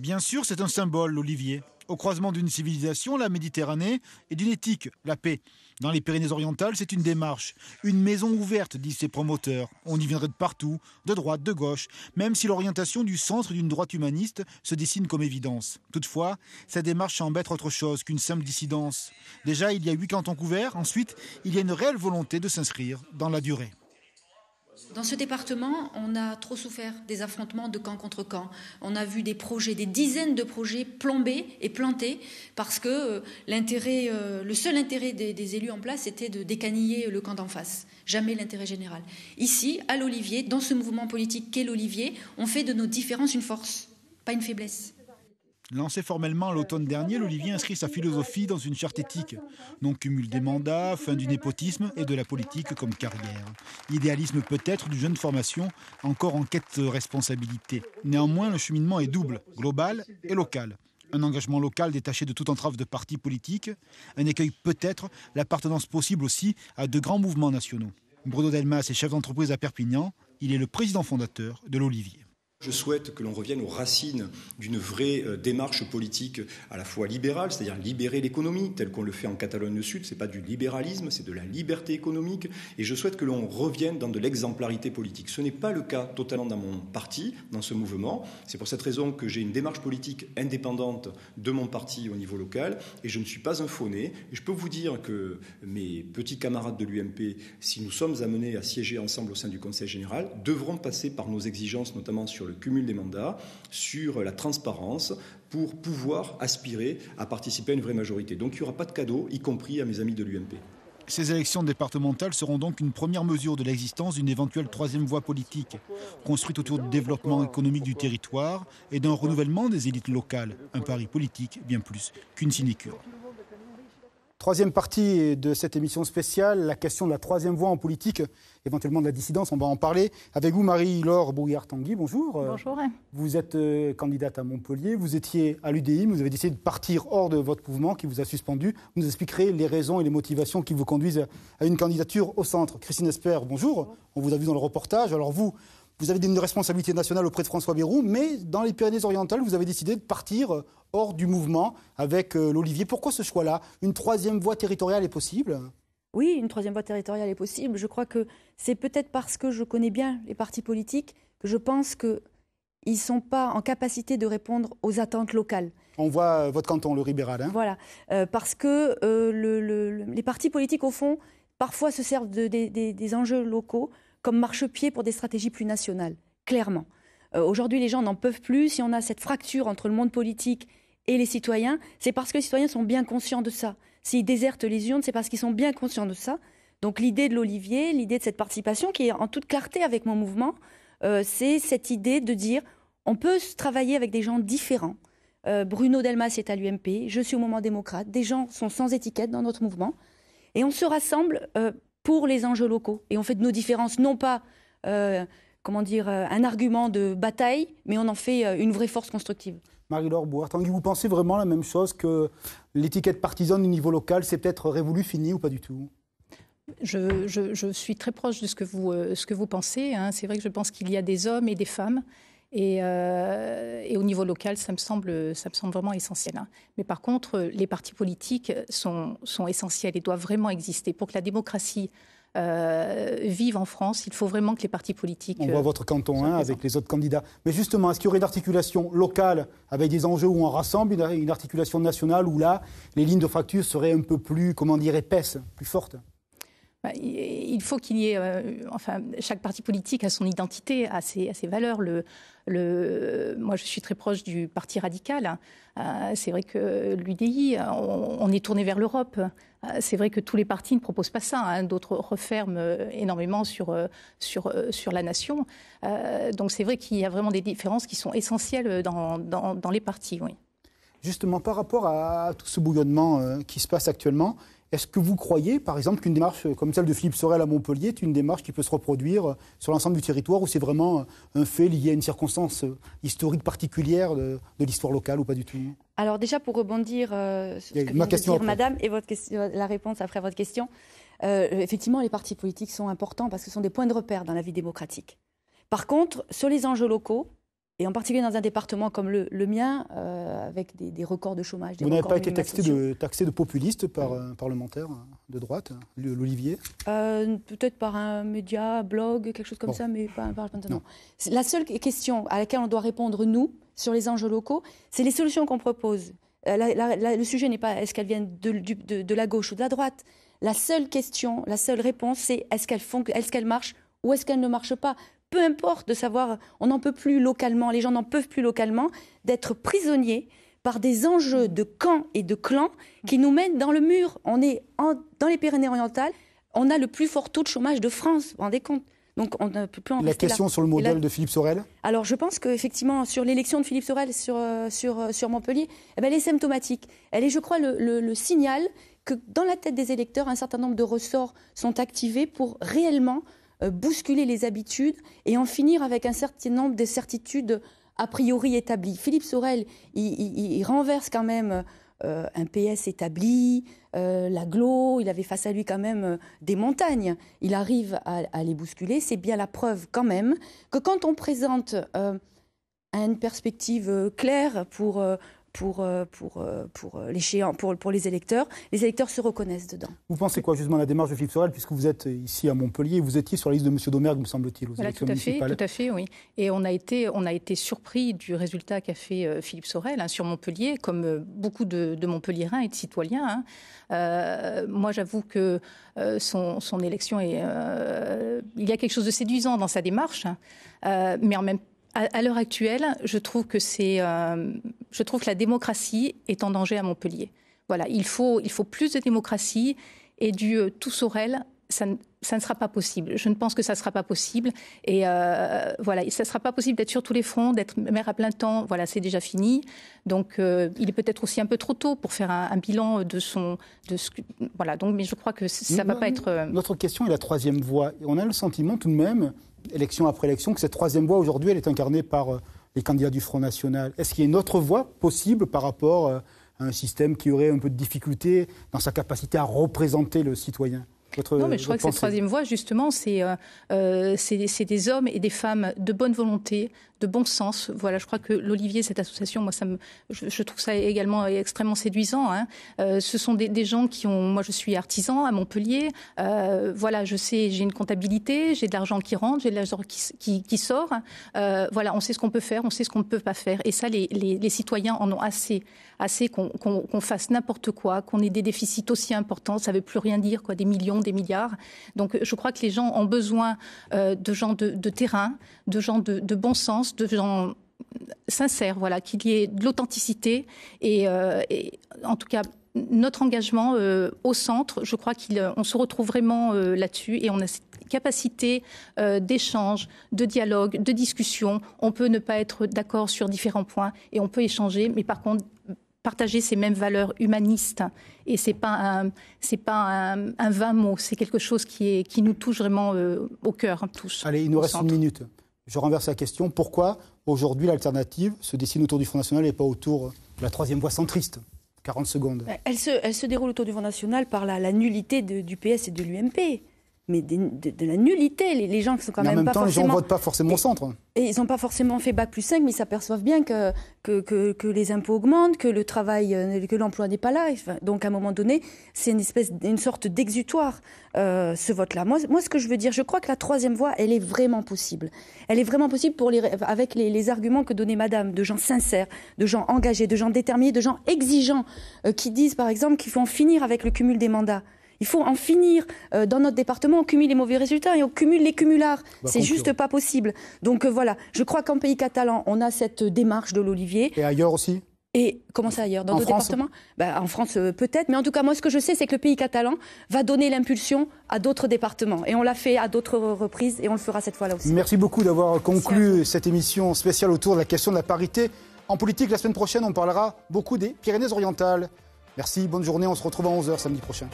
Bien sûr, c'est un symbole, l'olivier. Au croisement d'une civilisation, la Méditerranée, et d'une éthique, la paix. Dans les Pyrénées-Orientales, c'est une démarche. Une maison ouverte, disent ses promoteurs. On y viendrait de partout, de droite, de gauche, même si l'orientation du centre d'une droite humaniste se dessine comme évidence. Toutefois, cette démarche semble autre chose qu'une simple dissidence. Déjà, il y a huit cantons couverts. Ensuite, il y a une réelle volonté de s'inscrire dans la durée. Dans ce département, on a trop souffert des affrontements de camp contre camp. On a vu des projets, des dizaines de projets plombés et plantés parce que euh, l'intérêt, euh, le seul intérêt des, des, élus en place était de décaniller le camp d'en face, jamais l'intérêt général. Ici, à l'Olivier, dans ce mouvement politique qu'est l'Olivier, on fait de nos différences une force, pas une faiblesse. Lancé formellement l'automne dernier, l'Olivier inscrit sa philosophie dans une charte éthique. Non-cumul des mandats, fin du népotisme et de la politique comme carrière. Idéalisme peut-être du jeune formation, encore en quête de responsabilité. Néanmoins, le cheminement est double, global et local un engagement local détaché de toute entrave de parti politique, un écueil peut-être, l'appartenance possible aussi à de grands mouvements nationaux. Bruno Delmas est chef d'entreprise à Perpignan, il est le président fondateur de l'Olivier. Je souhaite que l'on revienne aux racines d'une vraie euh, démarche politique à la fois libérale, c'est-à-dire libérer l'économie, telle qu'on le fait en Catalogne du Sud. Ce n'est pas du libéralisme, c'est de la liberté économique. Et je souhaite que l'on revienne dans de l'exemplarité politique. Ce n'est pas le cas totalement dans mon parti, dans ce mouvement. C'est pour cette raison que j'ai une démarche politique indépendante de mon parti au niveau local. Et je ne suis pas un je peux vous dire que mes petits camarades de l'UMP, si nous sommes amenés à siéger ensemble au sein du Conseil général, devront passer par nos exigences, notamment sur le le cumul des mandats, sur la transparence, pour pouvoir aspirer à participer à une vraie majorité. Donc il n'y aura pas de cadeau, y compris à mes amis de l'UMP. Ces élections départementales seront donc une première mesure de l'existence d'une éventuelle troisième voie politique, construite autour du développement économique du territoire et d'un renouvellement des élites locales, un pari politique bien plus qu'une sinécure. Troisième partie de cette émission spéciale, la question de la troisième voie en politique, éventuellement de la dissidence, on va en parler. Avec vous, Marie-Laure Brouillard-Tanguy, bonjour. Bonjour. Vous êtes euh, candidate à Montpellier, vous étiez à l'UDI, vous avez décidé de partir hors de votre mouvement qui vous a suspendu. Vous nous expliquerez les raisons et les motivations qui vous conduisent à une candidature au centre. Christine Esper, bonjour. On vous a vu dans le reportage. Alors vous, vous avez une responsabilité nationale auprès de François Bayrou, mais dans les Pyrénées-Orientales, vous avez décidé de partir euh, hors du mouvement avec euh, l'Olivier. Pourquoi ce choix-là Une troisième voie territoriale est possible Oui, une troisième voie territoriale est possible. Je crois que c'est peut-être parce que je connais bien les partis politiques que je pense qu'ils ne sont pas en capacité de répondre aux attentes locales. On voit euh, votre canton, le libéral. Hein voilà, parce que les partis politiques, au fond, parfois se servent des enjeux locaux comme marchepied pour des stratégies plus nationales, clairement. Euh, aujourd'hui, les gens n'en peuvent plus. Si on a cette fracture entre le monde politique et les citoyens, c'est parce que les citoyens sont bien conscients de ça. S'ils désertent les urnes, c'est parce qu'ils sont bien conscients de ça. Donc l'idée de l'Olivier, l'idée de cette participation, qui est en toute clarté avec mon mouvement, euh, c'est cette idée de dire on peut travailler avec des gens différents. Euh, Bruno Delmas est à l'UMP, je suis au moment démocrate, des gens sont sans étiquette dans notre mouvement. Et on se rassemble pour les enjeux locaux. Et on fait de nos différences non pas euh, comment dire, euh, un argument de bataille, mais on en fait euh, une vraie force constructive. Marie-Laure que vous pensez vraiment la même chose que l'étiquette partisane du niveau local, c'est peut-être révolu, fini ou pas du tout je, suis très proche de ce que vous, ce que vous pensez. Hein. C'est vrai que je pense qu'il y a des hommes et des femmes euh, et, au niveau local, ça me semble, ça semble vraiment essentiel. Hein. Mais par contre, les partis politiques sont, essentiels et doivent vraiment exister. Pour que la démocratie euh, vive en France, il faut vraiment que les partis politiques. On voit euh, votre canton hein, avec les autres candidats. Mais justement, est-ce qu'il y aurait une articulation locale avec des enjeux où on rassemble, une articulation nationale où là, les lignes de fracture seraient un peu plus, comment dire, épaisses, plus fortes bah, il faut qu'il y ait, euh, enfin, chaque parti politique a son identité, a ses, valeurs. moi, je suis très proche du Parti radical. Euh, c'est vrai que l'UDI, on, est tourné vers l'Europe. Euh, c'est vrai que tous les partis ne proposent pas ça. Hein. D'autres referment énormément sur, sur, la nation. donc c'est vrai qu'il y a vraiment des différences qui sont essentielles dans, dans, dans les partis. Oui. Justement, par rapport à tout ce bouillonnement qui se passe actuellement, est-ce que vous croyez, par exemple, qu'une démarche comme celle de Philippe Sorel à Montpellier est une démarche qui peut se reproduire euh, sur l'ensemble du territoire ou c'est vraiment euh, un fait lié à une circonstance euh, historique particulière de, l'histoire locale ou pas du tout Alors déjà, pour rebondir sur ce que madame, et votre la réponse après votre question, effectivement, les partis politiques sont importants parce que ce sont des points de repère dans la vie démocratique. Par contre, sur les enjeux locaux, et en particulier dans un département comme le, mien, euh, avec des, records de chômage. Vous n'avez pas été taxé de, populiste par un euh, parlementaire hein, de droite, hein, l'Olivier euh, Peut-être par un média, un blog, quelque chose comme ça, mais pas un parlementaire. La seule question à laquelle on doit répondre, nous, sur les enjeux locaux, c'est les solutions qu'on propose. le sujet n'est pas est-ce qu'elles viennent de, la gauche ou de la droite. La seule question, la seule réponse, c'est est-ce qu'elles est marchent ou est-ce qu'elles ne marchent pas peu importe de savoir, on n'en peut plus localement, les gens n'en peuvent plus localement, d'être prisonniers par des enjeux de camps et de clans qui nous mènent dans le mur. On est dans les Pyrénées-Orientales, on a le plus fort taux de chômage de France, vous vous rendez compte donc on ne peut plus La question sur le modèle de Philippe Sorel Alors je pense qu'effectivement, sur l'élection de Philippe Sorel sur, euh, sur, euh, sur Montpellier, eh ben, elle est symptomatique. Elle est, je crois, le, le signal que dans la tête des électeurs, un certain nombre de ressorts sont activés pour réellement euh, bousculer les habitudes et en finir avec un certain nombre de certitudes a priori établies. Philippe Sorel, il, renverse quand même euh, un PS établi, euh, l'agglo, l'aglo, il avait face à lui quand même des montagnes. Il arrive à les bousculer. C'est bien la preuve quand même que quand on présente une perspective claire pour pour, euh, pour, euh, pour, euh, pour, pour les électeurs. Les électeurs se reconnaissent dedans. Vous pensez quoi justement à la démarche de Philippe Sorel, puisque vous êtes ici à Montpellier, vous étiez sur la liste de M. Domergue, me semble-t-il, aux élections tout à municipales. Fait, tout à fait, oui. Et on a été, on a été surpris du résultat qu'a fait Philippe Sorel hein, sur Montpellier, comme beaucoup de, de et de citoyens. Hein. moi, j'avoue que son, son, élection est... il y a quelque chose de séduisant dans sa démarche, hein. mais en même temps, à, l'heure actuelle, je trouve que c'est, euh, je trouve que la démocratie est en danger à Montpellier. Voilà, il faut, il faut plus de démocratie et du euh, tout Sorel. Ça, ça ne sera pas possible. Je ne pense que ça ne sera pas possible. Et euh, voilà, ça ne sera pas possible d'être sur tous les fronts, d'être maire à plein temps. Voilà, c'est déjà fini. Donc, euh, il est peut-être aussi un peu trop tôt pour faire un, bilan de son. De ce, voilà, donc, mais je crois que ça ne va pas être. Euh, Notre question est la troisième voie. on a le sentiment tout de même, élection après élection, que cette troisième voie aujourd'hui, elle est incarnée par les candidats du Front National. Est-ce qu'il y a une autre voie possible par rapport à un système qui aurait un peu de difficulté dans sa capacité à représenter le citoyen non, mais je crois que cette troisième voie, justement, euh, euh, c'est des hommes et des femmes de bonne volonté, de bon sens. Voilà, je crois que l'Olivier, cette association, moi, ça me, je, trouve ça également extrêmement séduisant. Hein. Euh, ce sont des, gens qui ont, moi, je suis artisan à Montpellier. Euh, voilà, je sais, j'ai une comptabilité, j'ai de l'argent qui rentre, j'ai de l'argent qui, sort. Euh, voilà, on sait ce qu'on peut faire, on sait ce qu'on ne peut pas faire. Et ça, les, citoyens en ont assez, assez qu'on fasse n'importe quoi, qu'on ait des déficits aussi importants, ça ne veut plus rien dire, quoi, des millions, des milliards. Donc, je crois que les gens ont besoin de gens de, terrain, de gens de bon sens de gens sincères voilà, qu'il y ait de l'authenticité et, euh, en tout cas notre engagement euh, au centre. Je crois qu'on euh, se retrouve vraiment là-dessus et on a cette capacité d'échange, de dialogue, de discussion. On peut ne pas être d'accord sur différents points et on peut échanger, mais par contre partager ces mêmes valeurs humanistes. Et c'est pas un, pas un, vain mot, c'est quelque chose qui, est, qui nous touche vraiment au cœur, hein, tous. Allez, il nous reste une minute je renverse la question. Pourquoi aujourd'hui l'alternative se dessine autour du Front National et pas autour de la troisième voie centriste 40 secondes. Elle se, déroule autour du Front National par la, nullité du PS et de l'UMP mais de, la nullité. Les, gens qui sont quand même, pas forcément. En les gens votent pas forcément au centre. Et ils n'ont pas forcément fait bac plus 5, mais ils s'aperçoivent bien que que, les impôts augmentent, que le travail, euh, que l'emploi n'est pas là. Donc à un moment donné, c'est une espèce, une sorte d'exutoire euh, ce vote-là. Moi, ce que je veux dire, je crois que la troisième voie, elle est vraiment possible. Elle est vraiment possible pour les, avec les, arguments que donnait Madame, de gens sincères, de gens engagés, de gens déterminés, de gens exigeants, euh, qui disent par exemple qu'il faut en finir avec le cumul des mandats. Il faut en finir. Euh, dans notre département, on cumule les mauvais résultats et on cumule les cumulards. Bah, c'est juste pas possible. Donc euh, voilà, je crois qu'en pays catalan, on a cette démarche de l'olivier. Et ailleurs aussi et comment ça ailleurs Dans d'autres départements bah, En France, euh, peut-être. Mais en tout cas, moi, ce que je sais, c'est que le pays catalan va donner l'impulsion à d'autres départements. Et on l'a fait à d'autres reprises et on le fera cette fois-là aussi. Merci beaucoup d'avoir conclu cette émission spéciale autour de la question de la parité en politique. La semaine prochaine, on parlera beaucoup des Pyrénées-Orientales. Merci, bonne journée. On se retrouve à 11h samedi prochain.